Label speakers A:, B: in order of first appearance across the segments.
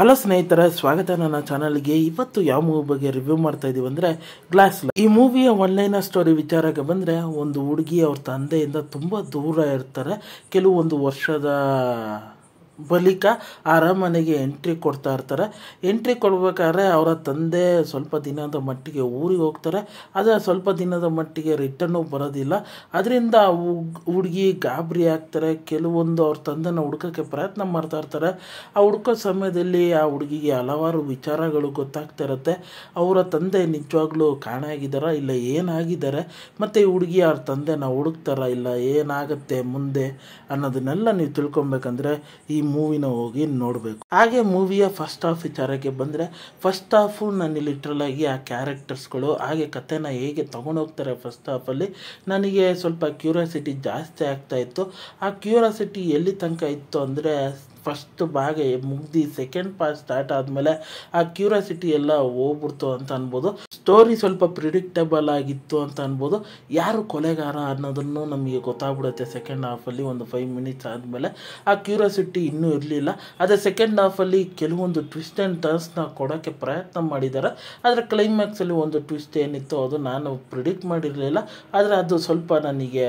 A: hello ಸ್ನೇಹಿತರ ಸ್ವಾಗತ ನನ್ನ ಚಾನಲ್ಗೆ ಇವತ್ತು ಯಾವ ಮೂವಿ ಬಗ್ಗೆ ರಿವ್ಯೂ ಮಾಡ್ತಾ ಇದೀವಿ ಅಂದ್ರೆ ಗ್ಲಾಸ್ ಈ ಮೂವಿಯ ಒನ್ಲೈನ್ ಸ್ಟೋರಿ ವಿಚಾರಕ್ಕೆ ಬಂದ್ರೆ ಒಂದು ಹುಡುಗಿ ಅವ್ರ ತಂದೆಯಿಂದ ತುಂಬಾ ದೂರ ಇರ್ತಾರೆ ಕೆಲವೊಂದು ವರ್ಷದ ಬಳಿಕ ಅರಮನೆಗೆ ಎಂಟ್ರಿ ಕೊಡ್ತಾ ಇರ್ತಾರೆ ಎಂಟ್ರಿ ಕೊಡಬೇಕಾದ್ರೆ ಅವರ ತಂದೆ ಸ್ವಲ್ಪ ದಿನದ ಮಟ್ಟಿಗೆ ಊರಿಗೆ ಹೋಗ್ತಾರೆ ಆದರೆ ಸ್ವಲ್ಪ ದಿನದ ಮಟ್ಟಿಗೆ ರಿಟರ್ನು ಬರೋದಿಲ್ಲ ಅದರಿಂದ ಹುಡುಗಿ ಗಾಬರಿ ಆಗ್ತಾರೆ ಕೆಲವೊಂದು ಅವ್ರ ತಂದೆನ ಹುಡ್ಕೋಕ್ಕೆ ಪ್ರಯತ್ನ ಮಾಡ್ತಾ ಇರ್ತಾರೆ ಆ ಹುಡ್ಕೋ ಸಮಯದಲ್ಲಿ ಆ ಹುಡುಗಿಗೆ ಹಲವಾರು ವಿಚಾರಗಳು ಗೊತ್ತಾಗ್ತಾ ಇರುತ್ತೆ ಅವರ ತಂದೆ ನಿಜವಾಗ್ಲೂ ಕಾಣೆಯಾಗಿದ್ದಾರ ಇಲ್ಲ ಏನಾಗಿದ್ದಾರೆ ಮತ್ತು ಈ ಹುಡುಗಿ ಅವ್ರ ತಂದೆನ ಹುಡುಕ್ತಾರ ಇಲ್ಲ ಏನಾಗುತ್ತೆ ಮುಂದೆ ಅನ್ನೋದನ್ನೆಲ್ಲ ನೀವು ತಿಳ್ಕೊಬೇಕಂದ್ರೆ ಈ ಮೂವಿನ ಹೋಗಿ ನೋಡಬೇಕು ಹಾಗೆ ಮೂವಿಯ ಫಸ್ಟ್ ಹಾಫ್ ವಿಚಾರಕ್ಕೆ ಬಂದರೆ ಫಸ್ಟ್ ಹಾಫು ನಾನು ಲಿಟ್ರಲ್ ಆಗಿ ಆ ಕ್ಯಾರೆಕ್ಟರ್ಸ್ಗಳು ಹಾಗೆ ಕಥೆನ ಹೇಗೆ ಹೋಗ್ತಾರೆ ಫಸ್ಟ್ ಹಾಫಲ್ಲಿ ನನಗೆ ಸ್ವಲ್ಪ ಕ್ಯೂರಿಯಾಸಿಟಿ ಜಾಸ್ತಿ ಆಗ್ತಾ ಇತ್ತು ಆ ಕ್ಯೂರಿಯಾಸಿಟಿ ಎಲ್ಲಿ ತನಕ ಇತ್ತು ಅಂದರೆ ಫಸ್ಟ್ ಭಾಗ ಮುಗ್ದು ಸೆಕೆಂಡ್ ಪಾರ್ಟ್ ಸ್ಟಾರ್ಟ್ ಆದಮೇಲೆ ಆ ಕ್ಯೂರಿಯಾಸಿಟಿ ಎಲ್ಲ ಹೋಗ್ಬಿಡ್ತು ಅಂತ ಅನ್ಬೋದು ಸ್ಟೋರಿ ಸ್ವಲ್ಪ ಪ್ರಿಡಿಕ್ಟಬಲ್ ಆಗಿತ್ತು ಅಂತ ಅನ್ಬೋದು ಯಾರು ಕೊಲೆಗಾರ ಅನ್ನೋದನ್ನು ನಮಗೆ ಗೊತ್ತಾಗ್ಬಿಡುತ್ತೆ ಸೆಕೆಂಡ್ ಹಾಫಲ್ಲಿ ಒಂದು ಫೈವ್ ಮಿನಿಟ್ಸ್ ಆದಮೇಲೆ ಆ ಕ್ಯೂರಿಯಾಸಿಟಿ ಇನ್ನೂ ಇರಲಿಲ್ಲ ಅದೇ ಸೆಕೆಂಡ್ ಹಾಫಲ್ಲಿ ಕೆಲವೊಂದು ಟ್ವಿಸ್ಟ್ ಆ್ಯಂಡ್ ಟರ್ನ್ಸ್ನ ಕೊಡೋಕ್ಕೆ ಪ್ರಯತ್ನ ಮಾಡಿದ್ದಾರೆ ಆದರೆ ಕ್ಲೈಮ್ಯಾಕ್ಸಲ್ಲಿ ಒಂದು ಟ್ವಿಸ್ಟ್ ಏನಿತ್ತು ಅದು ನಾನು ಪ್ರಿಡಿಕ್ಟ್ ಮಾಡಿರಲಿಲ್ಲ ಆದರೆ ಅದು ಸ್ವಲ್ಪ ನನಗೆ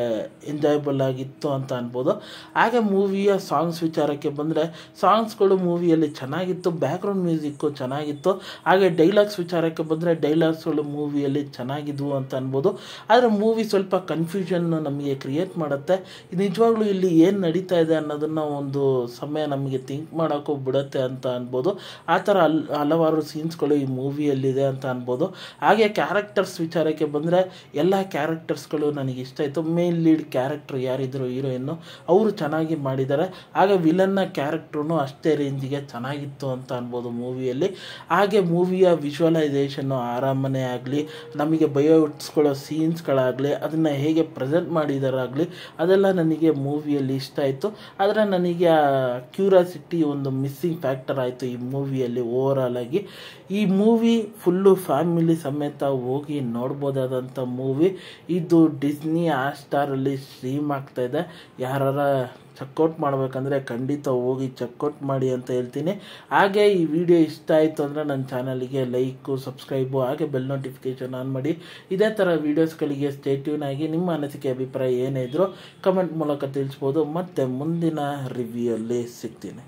A: ಎಂಜಾಯಬಲ್ ಆಗಿತ್ತು ಅಂತ ಅನ್ಬೋದು ಹಾಗೆ ಮೂವಿಯ ಸಾಂಗ್ಸ್ ವಿಚಾರಕ್ಕೆ ಬಂದರೆ ಅಂದರೆ ಸಾಂಗ್ಸ್ಗಳು ಮೂವಿಯಲ್ಲಿ ಚೆನ್ನಾಗಿತ್ತು ಬ್ಯಾಕ್ಗ್ರೌಂಡ್ ಮ್ಯೂಸಿಕ್ಕು ಚೆನ್ನಾಗಿತ್ತು ಹಾಗೆ ಡೈಲಾಗ್ಸ್ ವಿಚಾರಕ್ಕೆ ಬಂದರೆ ಡೈಲಾಗ್ಸ್ಗಳು ಮೂವಿಯಲ್ಲಿ ಚೆನ್ನಾಗಿದ್ವು ಅಂತ ಅನ್ಬೋದು ಆದರೆ ಮೂವಿ ಸ್ವಲ್ಪ ಕನ್ಫ್ಯೂಷನ್ನು ನಮಗೆ ಕ್ರಿಯೇಟ್ ಮಾಡುತ್ತೆ ನಿಜವಾಗ್ಲೂ ಇಲ್ಲಿ ಏನು ನಡೀತಾ ಇದೆ ಅನ್ನೋದನ್ನು ಒಂದು ಸಮಯ ನಮಗೆ ಥಿಂಕ್ ಮಾಡೋಕ್ಕೂ ಬಿಡುತ್ತೆ ಅಂತ ಅನ್ಬೋದು ಆ ಥರ ಅಲ್ ಹಲವಾರು ಸೀನ್ಸ್ಗಳು ಈ ಮೂವಿಯಲ್ಲಿದೆ ಅಂತ ಅನ್ಬೋದು ಹಾಗೆ ಕ್ಯಾರೆಕ್ಟರ್ಸ್ ವಿಚಾರಕ್ಕೆ ಬಂದರೆ ಎಲ್ಲ ಕ್ಯಾರೆಕ್ಟರ್ಸ್ಗಳು ನನಗೆ ಇಷ್ಟ ಆಯಿತು ಮೇನ್ ಲೀಡ್ ಕ್ಯಾರೆಕ್ಟರ್ ಯಾರಿದ್ರು ಹೀರೋಯಿನ್ನು ಅವರು ಚೆನ್ನಾಗಿ ಮಾಡಿದ್ದಾರೆ ಆಗ ವಿಲನ್ನ ಕ್ಯಾ ಕ್ಯಾರೆಕ್ಟ್ರೂ ಅಷ್ಟೇ ರೇಂಜಿಗೆ ಚೆನ್ನಾಗಿತ್ತು ಅಂತ ಅನ್ಬೋದು ಮೂವಿಯಲ್ಲಿ ಹಾಗೆ ಮೂವಿಯ ವಿಶ್ವಲೈಸೇಷನ್ನು ಆರಾಮನೆ ಆಗಲಿ ನಮಗೆ ಬಯೋಟ್ಸ್ಕೊಳ್ಳೋ ಸೀನ್ಸ್ಗಳಾಗಲಿ ಅದನ್ನು ಹೇಗೆ ಪ್ರೆಸೆಂಟ್ ಮಾಡಿದಾರಾಗಲಿ ಅದೆಲ್ಲ ನನಗೆ ಮೂವಿಯಲ್ಲಿ ಇಷ್ಟ ಆಯಿತು ಆದರೆ ನನಗೆ ಆ ಕ್ಯೂರಿಯಾಸಿಟಿ ಒಂದು ಮಿಸ್ಸಿಂಗ್ ಫ್ಯಾಕ್ಟರ್ ಆಯಿತು ಈ ಮೂವಿಯಲ್ಲಿ ಓವರಾಲ್ ಆಗಿ ಈ ಮೂವಿ ಫುಲ್ಲು ಫ್ಯಾಮಿಲಿ ಸಮೇತ ಹೋಗಿ ನೋಡ್ಬೋದಾದಂಥ ಮೂವಿ ಇದು ಡಿಸ್ನಿ ಆ ಸ್ಟಾರಲ್ಲಿ ಸ್ಟ್ರೀಮ್ ಆಗ್ತಾಯಿದೆ ಯಾರ ಚೆಕ್ಔಟ್ ಮಾಡಬೇಕಂದ್ರೆ ಖಂಡಿತ ಹೋಗಿ ಚೆಕ್ಔಟ್ ಮಾಡಿ ಅಂತ ಹೇಳ್ತೀನಿ ಹಾಗೆ ಈ ವಿಡಿಯೋ ಇಷ್ಟ ಆಯಿತು ಅಂದರೆ ನನ್ನ ಚಾನಲಿಗೆ ಲೈಕು ಸಬ್ಸ್ಕ್ರೈಬು ಹಾಗೆ ಬೆಲ್ ನೋಟಿಫಿಕೇಷನ್ ಆನ್ ಮಾಡಿ ಇದೇ ಥರ ವೀಡಿಯೋಸ್ಗಳಿಗೆ ಸ್ಟೇಟ್ಯೂನ್ ಆಗಿ ನಿಮ್ಮ ಅನಿಸಿಕೆ ಅಭಿಪ್ರಾಯ ಏನೇ ಇದ್ರೂ ಕಮೆಂಟ್ ಮೂಲಕ ತಿಳಿಸ್ಬೋದು ಮತ್ತು ಮುಂದಿನ ರಿವ್ಯೂಯಲ್ಲಿ ಸಿಗ್ತೀನಿ